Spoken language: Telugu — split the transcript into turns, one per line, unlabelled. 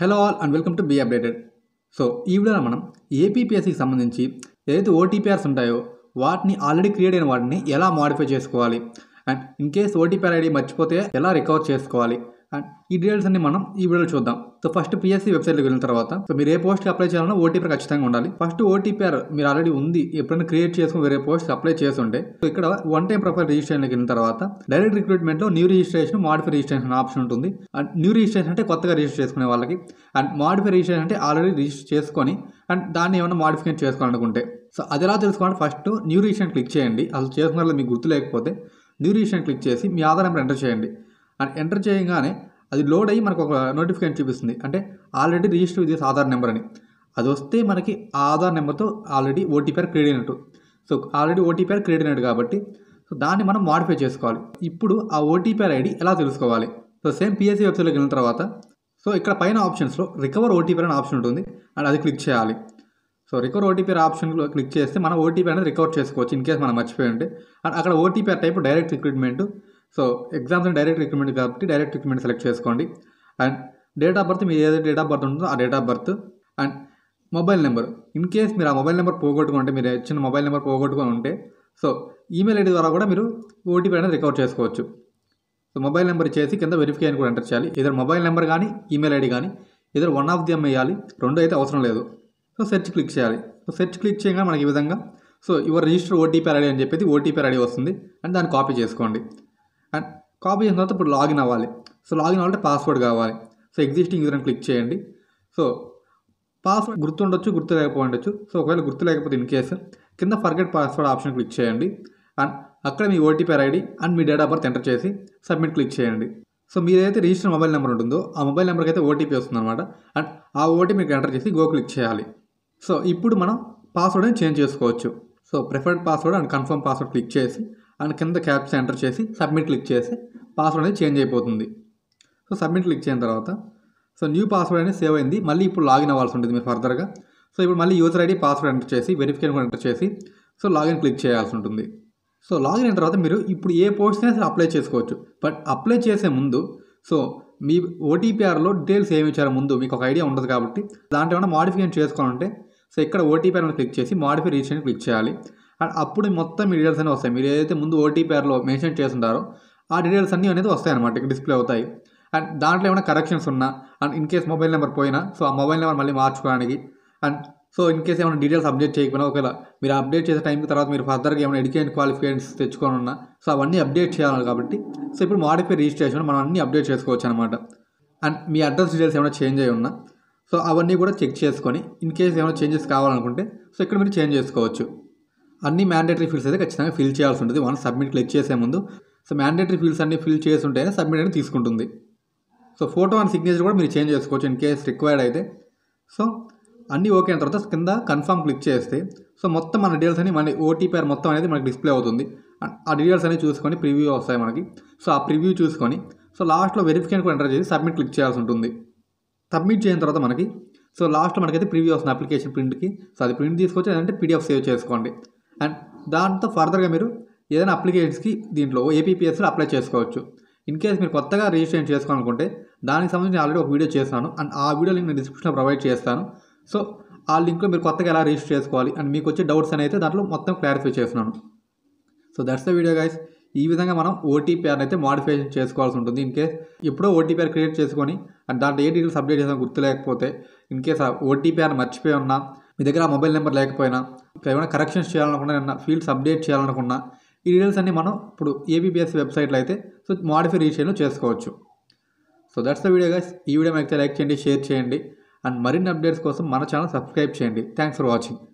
hello all and welcome to be updated so ఈ వీడియోలో మనం ఏపీపీఎస్సికి సంబంధించి ఏదైతే ఓటీపీఆర్స్ ఉంటాయో వాటిని ఆల్రెడీ క్రియేట్ అయిన వాటిని ఎలా మాడిఫై చేసుకోవాలి and in case OTPR ID మర్చిపోతే ఎలా రికవర్ చేసుకోవాలి అండ్ ఈ డీటెయిల్స్ అన్ని మనం ఈ వీడియోలో చూద్దాం సో ఫస్ట్ పిఎస్సీ వెబ్సైట్కి వెళ్ళిన తర్వాత సో మీరు ఏ పోస్ట్కి అప్లై చేయాలన్నా ఓటీపీ ఖచ్చితంగా ఉండాలి ఫస్ట్ ఓటీపీఆర్ మీరు ఆల్రెడీ ఉంది ఎప్పుడైనా క్రియేట్ చేసుకుని వేరే పోస్ట్కి అప్లై చేస్తుంటే సో ఇక్కడ వన్ టైం ప్రొఫైల్ రిజిస్ట్రేషన్కి వెళ్ళిన తర్వాత డైరెక్ట్ రిక్రూట్మెంట్లో new registration modify registration option ఉంటుంది అండ్ న్యూ రిజిస్ట్రేషన్ అంటే కొత్తగా రిజిస్టర్ చేసుకునే వాళ్ళకి అండ్ మాడిఫై రిజిస్ట్రేషన్ అంటే ఆల్రెడీ రిజిస్టర్ చేసుకొని అండ్ దాన్ని ఏమైనా మాడిఫికేషన్ చేసుకోవాలనుకుంటే సో అది ఎలా తెలుసుకోవాలంటే ఫస్ట్ న్యూ రిజిస్ట్రేషన్ క్లిక్ చేయండి అసలు చేసుకున్న మీకు గుర్తు లేకపోతే న్యూ రిజిస్ట్రేషన్ క్లిక్ చేసి మీ ఆధార్ నెంబర్ ఎంటర్ చేయండి అండ్ ఎంటర్ చేయగానే అది లోడ్ అయ్యి మనకు ఒక నోటిఫికేషన్ చూపిస్తుంది అంటే already register with Aadhaar number అని అది వస్తే మనకి ఆధార్ నెంబర్తో ఆల్రెడీ ఓటీపీఆర్ క్రియేట్ అయినట్టు సో ఆల్రెడీ ఓటీపీఆర్ క్రియేట్ అయినట్టు కాబట్టి సో దాన్ని మనం మాడిఫై చేసుకోవాలి ఇప్పుడు ఆ ఓటీపీఆర్ ఐడి ఎలా తెలుసుకోవాలి సో సేమ్ పిఎస్సి వెబ్సైట్లోకి వెళ్ళిన తర్వాత సో ఇక్కడ పైన ఆప్షన్స్లో రికవర్ ఓటీపీఆర్ అనే ఆప్షన్ ఉంటుంది అండ్ అది క్లిక్ చేయాలి సో రికవర్ ఓటీపీఆర్ ఆప్షన్లో క్లిక్ చేస్తే మనం ఓటీపీ అనేది రికవర్ చేసుకోవచ్చు ఇన్ కేస్ మనం మర్చిపోయి ఉంటే అండ్ అక్కడ OTPR type direct recruitment so exams direct recruitment కాబట్టి డైరెక్ట్ రిక్రూట్మెంట్ సెలెక్ట్ చేసుకోండి అండ్ డేట్ ఆఫ్ బర్త్ మీరు ఏదైతే డేట్ ఆఫ్ బర్త్ ఉంటుందో ఆ date of birth and mobile number in case మీరు ఆ మొబైల్ నెంబర్ పోగొట్టుకుంటే మీరు ఇచ్చిన మొబైల్ నెంబర్ పోగొట్టుకుని ఉంటే సో ఈమెయిల్ ఐడి ద్వారా కూడా మీరు ఓటీపీ అనేది రికవర్ చేసుకోవచ్చు సో మొబైల్ నెంబర్ చేసి కింద వెరిఫికేషన్ కూడా ఎంటర్ చేయాలి ఇద్దరు మొబైల్ నెంబర్ కానీ ఈమెయిల్ ఐడి కానీ ఇద్దరు వన్ ఆఫ్ ది ఎమ్ వేయాలి రెండు అయితే అవసరం లేదు సో సెర్చ్ క్లిక్ చేయాలి సో సెర్చ్ క్లిక్ చేయగానే మనకి ఈ విధంగా so your register OTP ID అని చెప్పేసి ఓటీపీ ఐడి వస్తుంది అండ్ దాన్ని కాపీ చేసుకోండి అండ్ కాపీ చేసిన తర్వాత ఇప్పుడు లాగిన్ అవ్వాలి సో లాగిన్ అవ్వాలంటే పాస్వర్డ్ కావాలి సో ఎగ్జిస్టింగ్ యూజర్ అని క్లిక్ చేయండి సో పాస్వర్డ్ గుర్తుండొచ్చు గుర్తు లేకపోవచ్చు సో ఒకవేళ గుర్తు లేకపోతే ఇన్ కేసు కింద ఫర్గెట్ పాస్వర్డ్ ఆప్షన్ క్లిక్ చేయండి అండ్ అక్కడ మీ OTP ID and me date of birth enter చేసి సబ్మిట్ క్లిక్ చేయండి సో అయితే రిజిస్టర్ మొబైల్ నెంబర్ ఉంటుందో ఆ మొబైల్ నెంబర్కి అయితే ఓటీపీ వస్తుందన్నమాట అండ్ ఆ ఓటీపీ మీకు ఎంటర్ చేసి గో క్లిక్ చేయాలి సో ఇప్పుడు మనం పాస్వర్డ్ని చేంజ్ చేసుకోవచ్చు so preferred password and confirm password click చేసి అండ్ కింద క్యాప్స్ ఎంటర్ చేసి సబ్మిట్ క్లిక్ చేసి పాస్వర్డ్ అనేది చేంజ్ అయిపోతుంది సో సబ్మిట్ క్లిక్ చేసిన తర్వాత సో న్యూ పాస్వర్డ్ అనేది సేవ్ అయింది మళ్ళీ ఇప్పుడు లాగిన్ అవ్వాల్సి ఉంటుంది మీరు ఫర్దర్గా సో ఇప్పుడు మళ్ళీ యూజర్ ఐడి పాస్వర్డ్ ఎంటర్ చేసి వెరిఫికేషన్ కూడా ఎంటర్ చేసి సో లాగిన్ క్లిక్ చేయాల్సి ఉంటుంది సో లాగిన్ అయిన తర్వాత మీరు ఇప్పుడు ఏ అయినా సరే అప్లై చేసుకోవచ్చు బట్ అప్లై చేసే ముందు సో మీ ఓటీపీఆర్లో డీటెయిల్స్ ఏమి ఇచ్చారో ముందు మీకు ఒక ఐడియా ఉండదు కాబట్టి దాంట్లో ఏమైనా మాడిఫికేషన్ చేసుకోవాలంటే సో ఇక్కడ ఓటీపీఆర్ క్లిక్ చేసి మాడిఫై రీచ్ అని క్లిక్ చేయాలి అండ్ అప్పుడు మొత్తం మీ డీటెయిల్స్ అన్నీ వస్తాయి మీరు ఏదైతే ముందు ఓటీపీఆర్లో మెన్షన్ చేస్తుంటారో ఆ డీటెయిల్స్ అన్నీ అనేది వస్తాయి అనమాట డిస్ప్లే అవుతాయి అండ్ దాంట్లో ఏమైనా కరెక్షన్స్ ఉన్నా and in case mobile number పోయినా సో ఆ మొబైల్ నెంబర్ మళ్ళీ మార్చుకోవడానికి అండ్ సో ఇన్ కేస్ ఏమైనా డీటెయిల్స్ అప్డేట్ చేయకపోయినా ఒకవేళ మీరు అప్డేట్ చేసే టైంకి తర్వాత మీరు ఫర్దర్గా ఏమైనా ఎడ్యుకేషన్ క్వాలిఫికేషన్స్ తెచ్చుకొని ఉన్నా సో అవన్నీ అప్డేట్ చేయాలి కాబట్టి సో ఇప్పుడు మాడిఫై రిజిస్ట్రేషన్ మనం అన్నీ అప్డేట్ చేసుకోవచ్చు అనమాట అండ్ మీ అడ్రస్ డీటెయిల్స్ ఏమైనా చేంజ్ అయి ఉన్నా సో అవన్నీ కూడా చెక్ చేసుకొని ఇన్ కేస్ ఏమైనా చేంజెస్ కావాలనుకుంటే సో ఇక్కడ మీరు చేంజ్ చేసుకోవచ్చు అన్ని మ్యాండేటరీ ఫీల్స్ అయితే ఖచ్చితంగా ఫిల్ చేయాల్సి ఉంటుంది వన్ సబ్మిట్ క్లిక్ చేసే ముందు సో మ్యాండేటరీ ఫీల్డ్స్ అన్ని ఫిల్ చేసి ఉంటేనే సబ్మిట్ అనేది తీసుకుంటుంది సో ఫోటో అండ్ సిగ్నేచర్ కూడా మీరు చేంజ్ చేసుకోవచ్చు ఇన్ కేస్ రిక్వైర్డ్ అయితే సో అన్నీ ఓకే అయిన తర్వాత కింద కన్ఫర్మ్ క్లిక్ చేస్తే సో మొత్తం మన డీటెయిల్స్ అని మన ఓటీపీఆర్ మొత్తం అనేది మనకి డిస్ప్లే అవుతుంది ఆ డీటెయిల్స్ అనేవి చూసుకొని ప్రివ్యూ వస్తాయి మనకి సో ఆ ప్రివ్యూ చూసుకొని సో లాస్ట్లో వెరిఫికేషన్ కూడా ఎంటర్ చేసి సబ్మిట్ క్లిక్ చేయాల్సి ఉంటుంది సబ్మిట్ చేసిన తర్వాత మనకి సో లాస్ట్లో మనకైతే ప్రివ్యూ వస్తుంది అప్లికేషన్ ప్రింట్కి సో అది ప్రింట్ తీసుకొచ్చి లేదంటే పీడిఎఫ్ సేవ్ చేసుకోండి అండ్ దాంతో ఫర్దర్గా మీరు ఏదైనా అప్లికేషన్స్కి దీంట్లో ఏపీపీఎస్లో అప్లై చేసుకోవచ్చు ఇన్ కేస్ మీరు కొత్తగా రిజిస్ట్రేషన్ చేసుకోవాలనుకుంటే దానికి సంబంధించి ఆల్రెడీ ఒక వీడియో చేస్తాను అండ్ ఆ వీడియో లింక్ నేను డిస్క్రిప్షన్లో ప్రొవైడ్ చేస్తాను సో ఆ లింక్లో మీరు కొత్తగా ఎలా రిజిస్టర్ చేసుకోవాలి అండ్ మీకు వచ్చే డౌట్స్ అని అయితే దాంట్లో మొత్తం క్లారిఫై చేస్తున్నాను so that's the video guys ఈ విధంగా మనం ఓటీపీఆర్ని అయితే మాడిఫికేషన్ చేసుకోవాల్సి ఉంటుంది ఇన్ కేస్ ఎప్పుడో ఓటీపీఆర్ క్రియేట్ చేసుకొని అండ్ దాంట్లో ఏ డీటెయిల్స్ అప్డేట్ గుర్తు లేకపోతే ఇన్ కేస్ ఆ ఓటీపీఆర్ మర్చిపోయి ఉన్నా మీ దగ్గర ఆ మొబైల్ నెంబర్ లేకపోయినా ఏమైనా కరెక్షన్స్ చేయాలనుకున్నా ఏమైనా ఫీల్డ్స్ అప్డేట్ చేయాలనుకున్నా ఈ డీటెయిల్స్ అన్ని మనం ఇప్పుడు ఏబిపిఎస్ వెబ్సైట్లో అయితే సో మాడిఫై రీషేర్లు చేసుకోవచ్చు సో దట్స్ ద వీడియో గా ఈ వీడియో మీకు లైక్ చేయండి షేర్ చేయండి అండ్ మరిన్ని అప్డేట్స్ కోసం మన ఛానల్ సబ్స్క్రైబ్ చేయండి థ్యాంక్స్ ఫర్ వాచింగ్